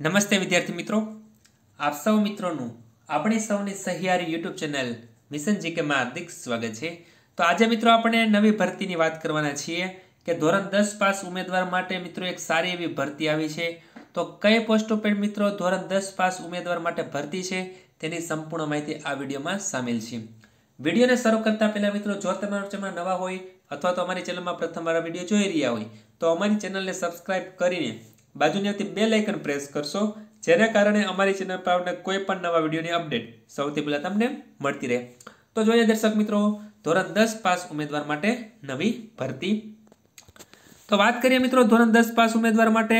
નમસ્તે વિદ્યાર્થી મિત્રો આપ સૌ મિત્રોનું આપણે સૌની સહિયારી યુટ્યુબ ચેનલ મિશન જીકેમાં હાર્દિક સ્વાગત છે તો આજે મિત્રો આપણે નવી ભરતીની વાત કરવાના છીએ કે ધોરણ દસ પાસ ઉમેદવાર માટે મિત્રો એક સારી એવી ભરતી આવી છે તો કઈ પોસ્ટ ઉપર મિત્રો ધોરણ દસ પાસ ઉમેદવાર માટે ભરતી છે તેની સંપૂર્ણ માહિતી આ વિડીયોમાં સામેલ છે વિડીયોને શરૂ કરતા પહેલાં મિત્રો જો તમારા ચેનલ નવા હોય અથવા તો અમારી ચેનલમાં પ્રથમવાર વિડીયો જોઈ રહ્યા હોય તો અમારી ચેનલને સબસ્ક્રાઈબ કરીને બાજુની બે બેલ પ્રેસ કરશો જેના કારણે અમારી ચેનલ પર આવનાર કોઈ પણ નવા વિડીયોની અપડેટ સૌથી પહેલાં તમને મળતી રહે તો જોઈએ દર્શક મિત્રો ધોરણ દસ પાસ ઉમેદવાર માટે નવી ભરતી તો વાત કરીએ મિત્રો ધોરણ દસ પાસ ઉમેદવાર માટે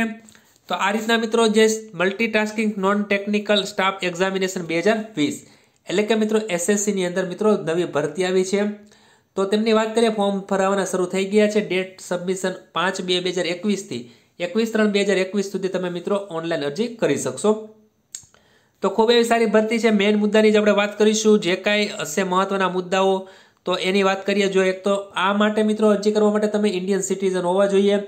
તો આ રીતના મિત્રો જે multitasking non technical staff examination બે હજાર વીસ એટલે કે મિત્રો એસએસસીની અંદર મિત્રો નવી ભરતી આવી છે તો તેમની વાત કરીએ ફોર્મ ભરાવાના શરૂ થઈ ગયા છે ડેટ સબમિશન પાંચ બે બે હજાર એકવીસથી એકવીસ ત્રણ બે હજાર એકવીસ સુધી તમે મિત્રો ઓનલાઈન અરજી કરી શકશો તો ખૂબ એવી સારી ભરતી છે મેઇન મુદ્દાની જ આપણે વાત કરીશું જે કાંઈ હશે મહત્ત્વના મુદ્દાઓ તો એની વાત કરીએ જો એક તો આ માટે મિત્રો અરજી કરવા માટે તમે ઇન્ડિયન સિટીઝન હોવા જોઈએ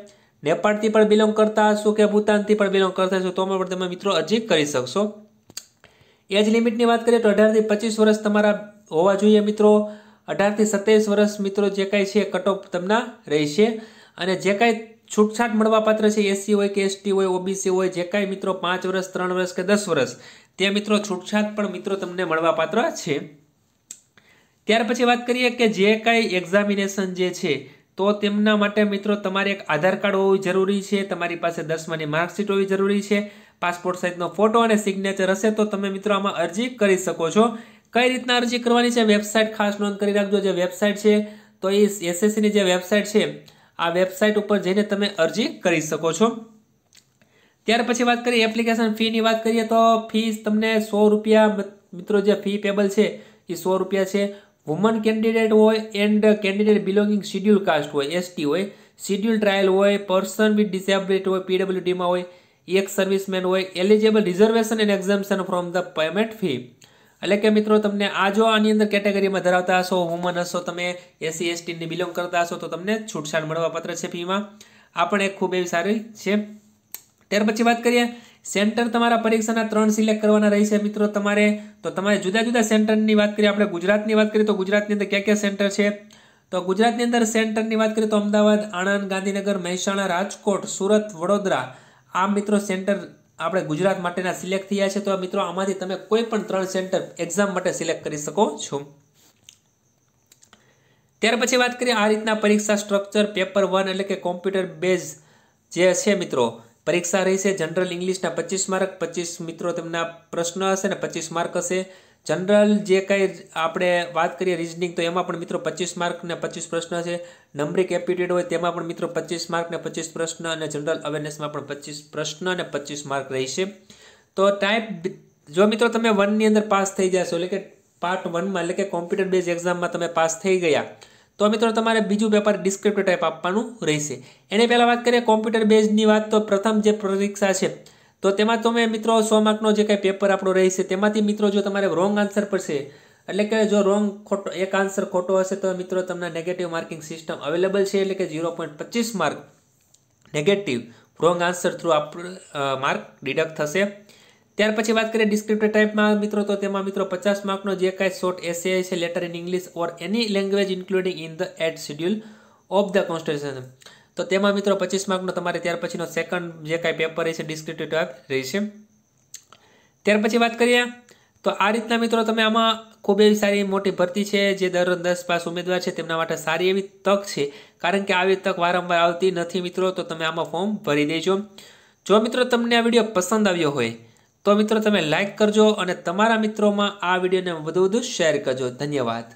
નેપાળથી પણ બિલોંગ કરતા હશો કે ભૂતાનથી પણ બિલોંગ કરતા હશો તો પણ તમે મિત્રો અરજી કરી શકશો એજ લિમિટની વાત કરીએ તો અઢારથી પચીસ વર્ષ તમારા હોવા જોઈએ મિત્રો અઢારથી સત્યાવીસ વર્ષ મિત્રો જે કાંઈ છે કટ ઓફ તમને રહેશે અને જે કાંઈ છૂટછાટ મળવાપાત્ર છે એસસી હોય કે એસટી હોય ઓબીસી હોય જે કાંઈ મિત્રો પાંચ વર્ષ ત્રણ વર્ષ કે દસ વર્ષ તે મિત્રો છૂટછાટ પણ મિત્રો તમને મળવાપાત્ર છે ત્યાર પછી વાત કરીએ કે જે કાંઈ એક્ઝામિનેશન જે છે તો તેમના માટે મિત્રો તમારે એક આધાર કાર્ડ હોવું જરૂરી છે તમારી પાસે દસમાની માર્કશીટ હોવી જરૂરી છે પાસપોર્ટ સાઇઝનો ફોટો અને સિગ્નેચર હશે તો તમે મિત્રો આમાં અરજી કરી શકો છો કઈ રીતના અરજી કરવાની છે વેબસાઇટ ખાસ નોંધ કરી રાખજો જે વેબસાઇટ છે તો એ એસએસસીની જે વેબસાઇટ છે આ વેબસાઇટ ઉપર જઈને તમે અરજી કરી શકો છો ત્યાર પછી વાત કરીએ એપ્લિકેશન ફીની વાત કરીએ તો ફીસ તમને સો રૂપિયા મિત્રો જે ફી પેબલ છે એ સો રૂપિયા છે વુમન કેન્ડિડેટ હોય and candidate belonging schedule caste હોય એસટી હોય શિડ્યુલ ટ્રાયલ હોય પર્સન વિથ ડિસેબિલિટી હોય પીડબ્લ્યુડીમાં હોય એક સર્વિસમેન હોય eligible reservation and exemption from the payment fee એટલે કે મિત્રો તમને આ જો આની અંદર કેટેગરીમાં ધરાવતા હશો વુમન હશો તમે એસસી એસટીને બિલોંગ કરતા હશો તો તમને છૂટછાટ મળવાપાત્ર છે ફીમાં આ પણ એક ખૂબ એવી સારી છે ત્યાર પછી વાત કરીએ સેન્ટર તમારા પરીક્ષાના ત્રણ સિલેક્ટ કરવાના રહેશે મિત્રો તમારે તો તમારે જુદા જુદા સેન્ટરની વાત કરીએ આપણે ગુજરાતની વાત કરીએ તો ગુજરાતની અંદર ક્યાં ક્યાં સેન્ટર છે તો ગુજરાતની અંદર સેન્ટરની વાત કરીએ તો અમદાવાદ આણંદ ગાંધીનગર મહેસાણા રાજકોટ સુરત વડોદરા આ મિત્રો સેન્ટર આપણે ગુજરાત માટેના સિલેક્ટ થયા છે તો મિત્રો આમાંથી તમે કોઈ પણ ત્રણ સેન્ટર એક્ઝામ માટે સિલેક્ટ કરી શકો છો ત્યાર પછી વાત કરીએ આ રીતના પરીક્ષા સ્ટ્રક્ચર પેપર વન એટલે કે કોમ્પ્યુટર બેઝ જે છે મિત્રો પરીક્ષા રહેશે જનરલ ઇંગ્લિશના પચીસ માર્ક પચીસ મિત્રો તેમના પ્રશ્ન હશે ને પચીસ માર્ક હશે જનરલ જે કંઈ આપણે વાત કરીએ રિઝનિંગ તો એમાં પણ મિત્રો પચીસ માર્ક ને પચીસ પ્રશ્ન છે નંબરિક એપ્ટિટ્યૂડ હોય તેમાં પણ મિત્રો પચીસ માર્ક ને પચીસ પ્રશ્ન અને જનરલ અવેરનેસમાં પણ પચીસ પ્રશ્ન અને પચીસ માર્ક રહેશે તો ટાઈપ જો મિત્રો તમે વનની અંદર પાસ થઈ જશો એટલે કે પાર્ટ વનમાં એટલે કે કોમ્પ્યુટર બેઝ એક્ઝામમાં તમે પાસ થઈ ગયા તો મિત્રો તમારે બીજું પેપર ડિસ્ક્રિપ્ટિવ ટાઈપ આપવાનું રહેશે એની પહેલાં વાત કરીએ કોમ્પ્યુટર બેઝની વાત તો પ્રથમ જે પરીક્ષા છે તો તેમાં તમે મિત્રો સો માર્કનો જે કાંઈ પેપર આપણો રહેશે તેમાંથી મિત્રો જો તમારે રોંગ આન્સર પડશે એટલે કે જો રોંગ ખોટો એક આન્સર ખોટો હશે તો મિત્રો તમને નેગેટિવ માર્કિંગ સિસ્ટમ અવેલેબલ છે એટલે કે ઝીરો પોઈન્ટ પચીસ mark negative wrong answer through આપ માર્ક ડિડક્ટ થશે ત્યાર પછી વાત કરીએ ડિસ્ક્રિપ્ટિવ ટાઈપમાં મિત્રો તો તેમાં મિત્રો પચાસ માર્કનો જે કાંઈ શોર્ટ એસે છે letter in English or any language including in the eighth schedule of the constitution તો તેમાં મિત્રો પચીસ માર્કનો તમારે ત્યાર પછીનો સેકન્ડ જે કાંઈ પેપર રહેશે ડિસ્ક્રિપ્ટિવ ટાઈપ રહેશે ત્યાર પછી વાત કરીએ તો આ રીતના મિત્રો તમે આમાં ખૂબ એવી સારી મોટી ભરતી છે જે દરરોજ દસ પાસ ઉમેદવાર છે તેમના માટે સારી એવી તક છે કારણ કે આવી તક વારંવાર આવતી નથી મિત્રો તો તમે આમાં ફોર્મ ભરી દેજો જો મિત્રો તમને આ વિડીયો પસંદ આવ્યો હોય તો મિત્રો તમે લાઇક કરજો અને તમારા મિત્રોમાં આ વિડીયોને વધુ વધુ શેર કરજો ધન્યવાદ